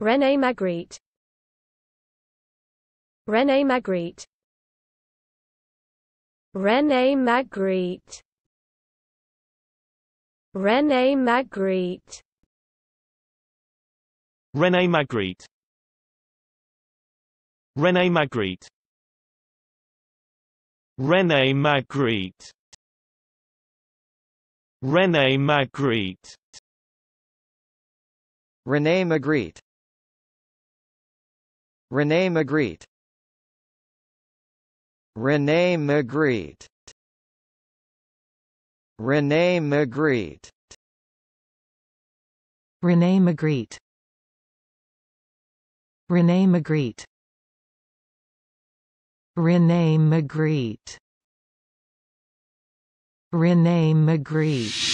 René Magritte René Magritte René Magritte René Magritte René Magritte René Magritte René Magritte René Magritte René Magritte René Magritte René Magritte René Magritte René Magritte René Magritte René Magritte René Magritte